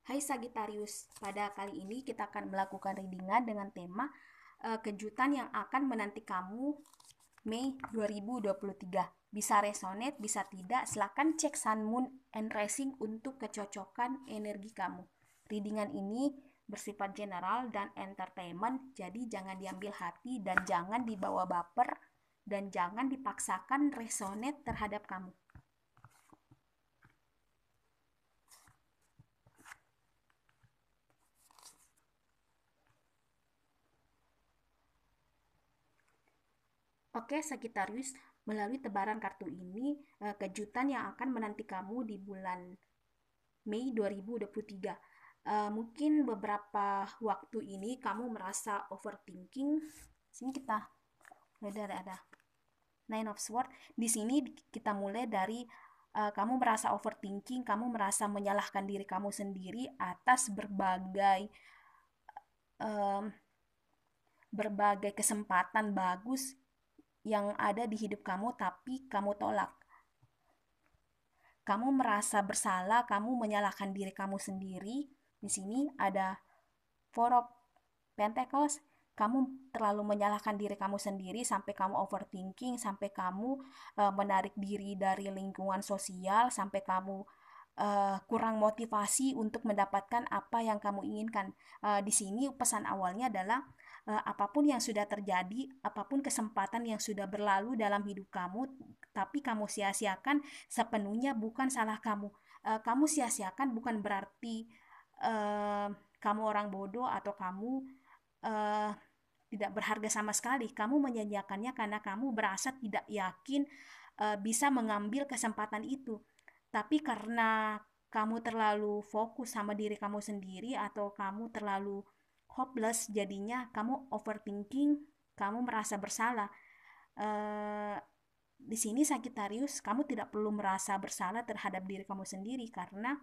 Hai Sagittarius, pada kali ini kita akan melakukan readingan dengan tema uh, kejutan yang akan menanti kamu Mei 2023. Bisa resonate, bisa tidak, silahkan cek Sun, Moon, and Rising untuk kecocokan energi kamu. Readingan ini bersifat general dan entertainment, jadi jangan diambil hati dan jangan dibawa baper dan jangan dipaksakan resonate terhadap kamu. Oke, Sagittarius, melalui tebaran kartu ini, eh, kejutan yang akan menanti kamu di bulan Mei 2023. Eh, mungkin beberapa waktu ini kamu merasa overthinking. Sini kita ada ada ada. Nine of swords. Di sini kita mulai dari eh, kamu merasa overthinking, kamu merasa menyalahkan diri kamu sendiri atas berbagai um, berbagai kesempatan bagus yang ada di hidup kamu tapi kamu tolak. Kamu merasa bersalah, kamu menyalahkan diri kamu sendiri. Di sini ada Four of Pentacles, kamu terlalu menyalahkan diri kamu sendiri sampai kamu overthinking, sampai kamu uh, menarik diri dari lingkungan sosial, sampai kamu uh, kurang motivasi untuk mendapatkan apa yang kamu inginkan. Uh, di sini pesan awalnya adalah Eh, apapun yang sudah terjadi, apapun kesempatan yang sudah berlalu dalam hidup kamu, tapi kamu sia-siakan sepenuhnya bukan salah kamu. Eh, kamu sia-siakan bukan berarti uh, kamu orang bodoh atau kamu uh, tidak berharga sama sekali. Kamu menyanyiakannya karena kamu berasa tidak yakin uh, bisa mengambil kesempatan itu. Tapi karena kamu terlalu fokus sama diri kamu sendiri atau kamu terlalu hopeless jadinya kamu overthinking kamu merasa bersalah e, di sini Sagittarius kamu tidak perlu merasa bersalah terhadap diri kamu sendiri karena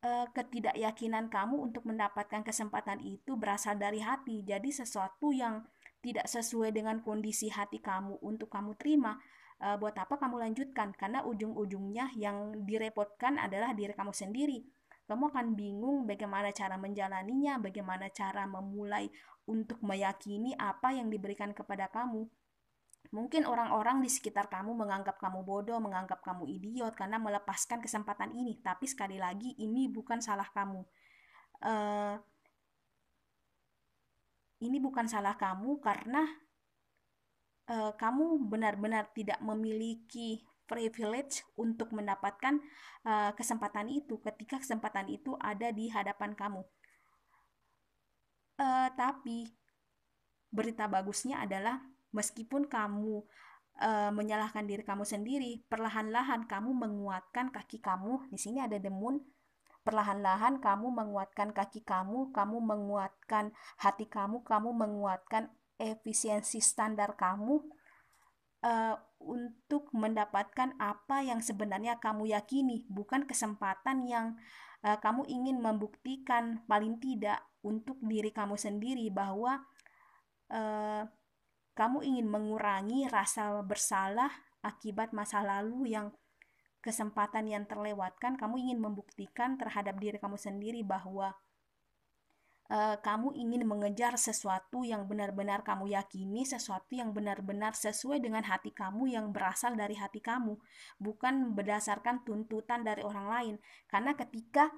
e, ketidakyakinan kamu untuk mendapatkan kesempatan itu berasal dari hati jadi sesuatu yang tidak sesuai dengan kondisi hati kamu untuk kamu terima e, buat apa kamu lanjutkan karena ujung-ujungnya yang direpotkan adalah diri kamu sendiri kamu akan bingung bagaimana cara menjalaninya, bagaimana cara memulai untuk meyakini apa yang diberikan kepada kamu. Mungkin orang-orang di sekitar kamu menganggap kamu bodoh, menganggap kamu idiot karena melepaskan kesempatan ini, tapi sekali lagi ini bukan salah kamu. Uh, ini bukan salah kamu karena uh, kamu benar-benar tidak memiliki privilege untuk mendapatkan uh, kesempatan itu ketika kesempatan itu ada di hadapan kamu. Uh, tapi berita bagusnya adalah meskipun kamu uh, menyalahkan diri kamu sendiri, perlahan-lahan kamu menguatkan kaki kamu. Di sini ada demun. Perlahan-lahan kamu menguatkan kaki kamu, kamu menguatkan hati kamu, kamu menguatkan efisiensi standar kamu uh, untuk mendapatkan apa yang sebenarnya kamu yakini, bukan kesempatan yang uh, kamu ingin membuktikan paling tidak untuk diri kamu sendiri bahwa uh, kamu ingin mengurangi rasa bersalah akibat masa lalu yang kesempatan yang terlewatkan, kamu ingin membuktikan terhadap diri kamu sendiri bahwa Eh, kamu ingin mengejar sesuatu yang benar-benar kamu yakini, sesuatu yang benar-benar sesuai dengan hati kamu yang berasal dari hati kamu, bukan berdasarkan tuntutan dari orang lain. Karena ketika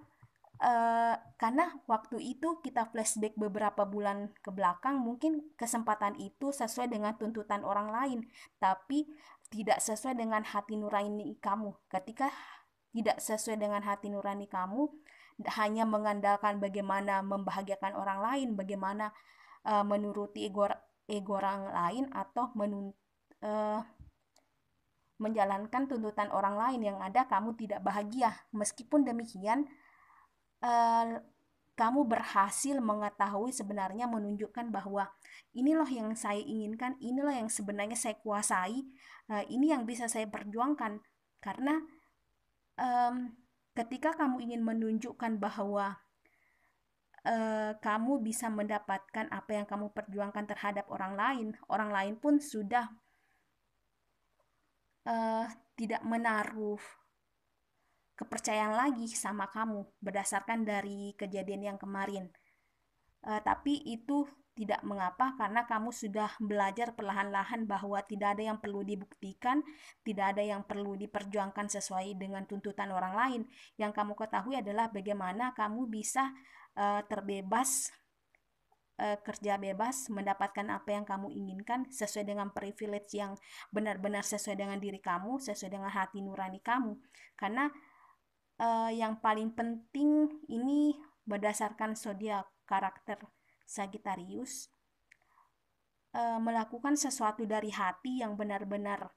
Uh, karena waktu itu kita flashback beberapa bulan ke belakang mungkin kesempatan itu sesuai dengan tuntutan orang lain tapi tidak sesuai dengan hati nurani kamu ketika tidak sesuai dengan hati nurani kamu hanya mengandalkan bagaimana membahagiakan orang lain, bagaimana uh, menuruti ego ego orang lain atau menun, uh, menjalankan tuntutan orang lain yang ada kamu tidak bahagia. Meskipun demikian uh, kamu berhasil mengetahui sebenarnya menunjukkan bahwa inilah yang saya inginkan, inilah yang sebenarnya saya kuasai, ini yang bisa saya perjuangkan karena um, ketika kamu ingin menunjukkan bahwa uh, kamu bisa mendapatkan apa yang kamu perjuangkan terhadap orang lain, orang lain pun sudah uh, tidak menaruh kepercayaan lagi sama kamu berdasarkan dari kejadian yang kemarin. Uh, tapi itu tidak mengapa karena kamu sudah belajar perlahan-lahan bahwa tidak ada yang perlu dibuktikan, tidak ada yang perlu diperjuangkan sesuai dengan tuntutan orang lain. Yang kamu ketahui adalah bagaimana kamu bisa uh, terbebas eh, kerja bebas, mendapatkan apa yang kamu inginkan sesuai dengan privilege yang benar-benar sesuai dengan diri kamu, sesuai dengan hati nurani kamu. Karena uh, yang paling penting ini berdasarkan zodiak karakter Sagittarius e, melakukan sesuatu dari hati yang benar-benar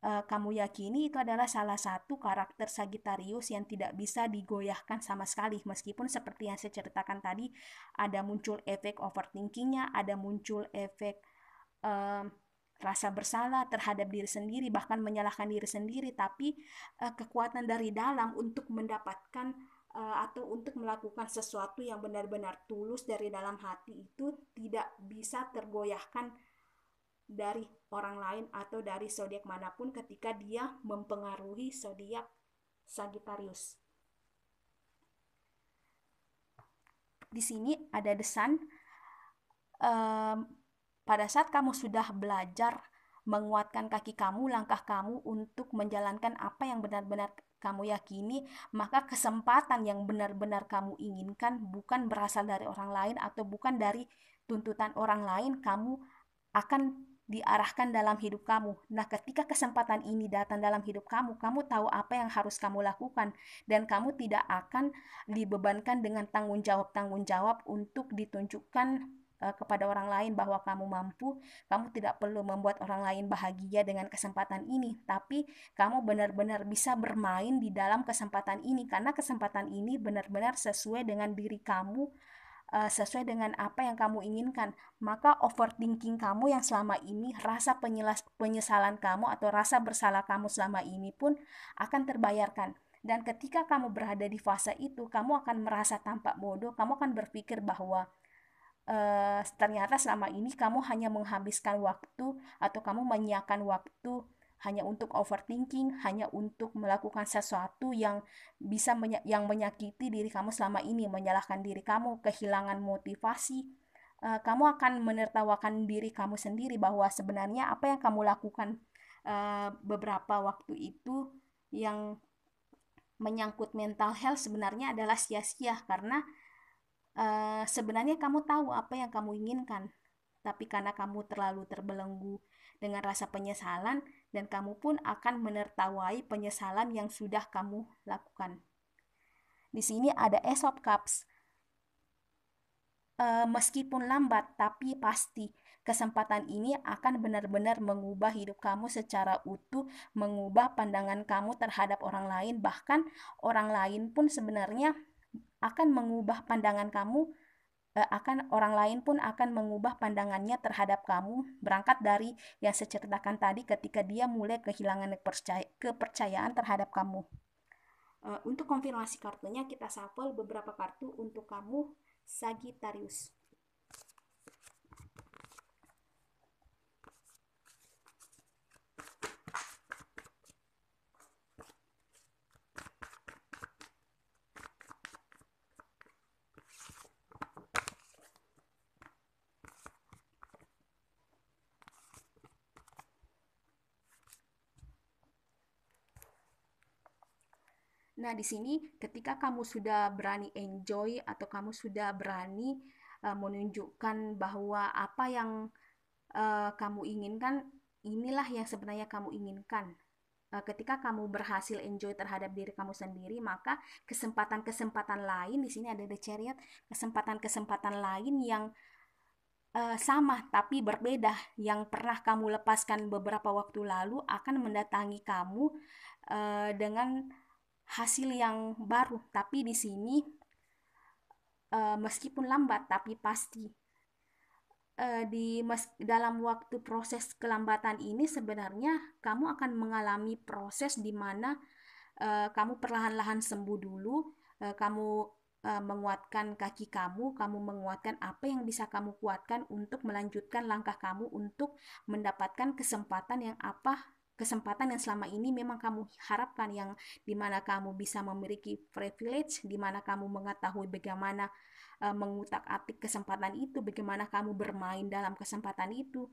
e, kamu yakini itu adalah salah satu karakter Sagittarius yang tidak bisa digoyahkan sama sekali meskipun seperti yang saya ceritakan tadi ada muncul efek overthinkingnya ada muncul efek e, rasa bersalah terhadap diri sendiri bahkan menyalahkan diri sendiri tapi e, kekuatan dari dalam untuk mendapatkan Eh, atau untuk melakukan sesuatu yang benar-benar tulus dari dalam hati itu tidak bisa tergoyahkan dari orang lain atau dari zodiak manapun ketika dia mempengaruhi zodiak Sagittarius. Di sini ada desan um, pada saat kamu sudah belajar menguatkan kaki kamu, langkah kamu untuk menjalankan apa yang benar-benar kamu yakini, maka kesempatan yang benar-benar kamu inginkan bukan berasal dari orang lain atau bukan dari tuntutan orang lain, kamu akan diarahkan dalam hidup kamu. Nah, ketika kesempatan ini datang dalam hidup kamu, kamu tahu apa yang harus kamu lakukan dan kamu tidak akan dibebankan dengan tanggung jawab-tanggung jawab untuk ditunjukkan Eh, kepada orang lain bahwa kamu mampu, kamu tidak perlu membuat orang lain bahagia dengan kesempatan ini, tapi kamu benar-benar bisa bermain di dalam kesempatan ini karena kesempatan ini benar-benar sesuai dengan diri kamu eh, sesuai dengan apa yang kamu inginkan, maka overthinking kamu yang selama ini, rasa penyelas, penyesalan kamu atau rasa bersalah kamu selama ini pun akan terbayarkan. Dan ketika kamu berada di fase itu, kamu akan merasa tampak bodoh, kamu akan berpikir bahwa uh, ternyata selama ini kamu hanya menghabiskan waktu atau kamu menyiakan waktu hanya untuk overthinking, hanya untuk melakukan sesuatu yang bisa menya yang menyakiti diri kamu selama ini, menyalahkan diri kamu, kehilangan motivasi. Uh, kamu akan menertawakan diri kamu sendiri bahwa sebenarnya apa yang kamu lakukan uh, beberapa waktu itu yang menyangkut mental health sebenarnya adalah sia-sia karena uh, sebenarnya kamu tahu apa yang kamu inginkan, tapi karena kamu terlalu terbelenggu dengan rasa penyesalan dan kamu pun akan menertawai penyesalan yang sudah kamu lakukan. Di sini ada Aesop Cups. Uh, meskipun lambat tapi pasti kesempatan ini akan benar-benar mengubah hidup kamu secara utuh, mengubah pandangan kamu terhadap orang lain bahkan orang lain pun sebenarnya akan mengubah pandangan kamu eh, akan orang lain pun akan mengubah pandangannya terhadap kamu berangkat dari yang saya ceritakan tadi ketika dia mulai kehilangan kepercayaan terhadap kamu. Eh, untuk konfirmasi kartunya kita shuffle beberapa kartu untuk kamu Sagittarius. Nah, di sini ketika kamu sudah berani enjoy atau kamu sudah berani uh, menunjukkan bahwa apa yang uh, kamu inginkan inilah yang sebenarnya kamu inginkan. Eh, ketika kamu berhasil enjoy terhadap diri kamu sendiri, maka kesempatan-kesempatan lain di sini ada the chariot, kesempatan-kesempatan lain yang sama tapi berbeda yang pernah kamu lepaskan beberapa waktu lalu akan mendatangi kamu uh, dengan hasil yang baru tapi di sini e, meskipun lambat tapi pasti e, di mes dalam waktu proses kelambatan ini sebenarnya kamu akan mengalami proses di mana e, kamu perlahan-lahan sembuh dulu e, kamu menguatkan kaki kamu, kamu menguatkan apa yang bisa kamu kuatkan untuk melanjutkan langkah kamu untuk mendapatkan kesempatan yang apa kesempatan yang selama ini memang kamu harapkan yang dimana kamu bisa memiliki privilege, dimana kamu mengetahui bagaimana uh, eh, mengutak-atik kesempatan itu, bagaimana kamu bermain dalam kesempatan itu.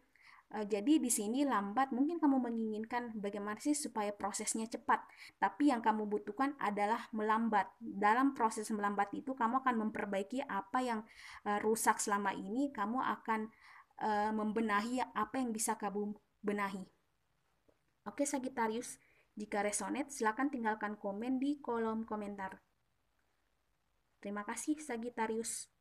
Eh, jadi di sini lambat mungkin kamu menginginkan bagaimana sih supaya prosesnya cepat, tapi yang kamu butuhkan adalah melambat. Dalam proses melambat itu kamu akan memperbaiki apa yang uh, rusak selama ini, kamu akan membenahi apa yang bisa kamu benahi. Oke Sagittarius, jika resonate silakan tinggalkan komen di kolom komentar. Terima kasih Sagittarius.